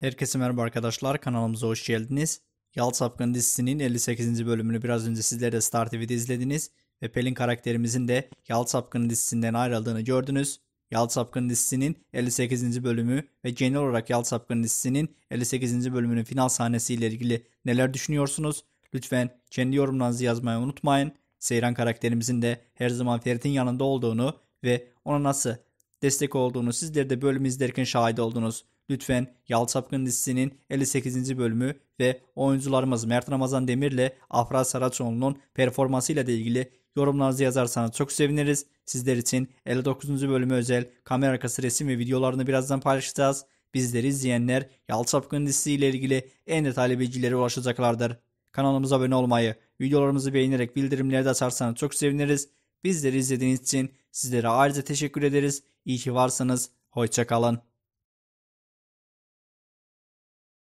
Herkese merhaba arkadaşlar kanalımıza hoş geldiniz. Yal Sapkın dizisinin 58. bölümünü biraz önce sizler de Star TV'de izlediniz ve Pelin karakterimizin de Yal Sapkın dizisinden ayrıldığını gördünüz. Yal Sapkın dizisinin 58. bölümü ve genel olarak Yal Sapkın dizisinin 58. bölümünün final sahnesiyle ilgili neler düşünüyorsunuz? Lütfen kendi yorumlarınızı yazmayı unutmayın. Seyran karakterimizin de her zaman Ferit'in yanında olduğunu ve ona nasıl destek olduğunu sizler de bölümü izlerken şahit oldunuz. Lütfen Yal Çapkın dizisinin 58. bölümü ve oyuncularımız Mert Ramazan Demir ile Afra Saraçoğlu'nun performansıyla da ilgili yorumlarınızı yazarsanız çok seviniriz. Sizler için 59. bölümü özel kamera arkası resim ve videolarını birazdan paylaşacağız. Bizleri izleyenler Yal Çapkın dizisi ile ilgili en detaylı bilgilere ulaşacaklardır. Kanalımıza abone olmayı, videolarımızı beğenerek bildirimleri de açarsanız çok seviniriz. Bizleri izlediğiniz için Sizlere ayrıca teşekkür ederiz. İyi ki varsanız. Hoşçakalın.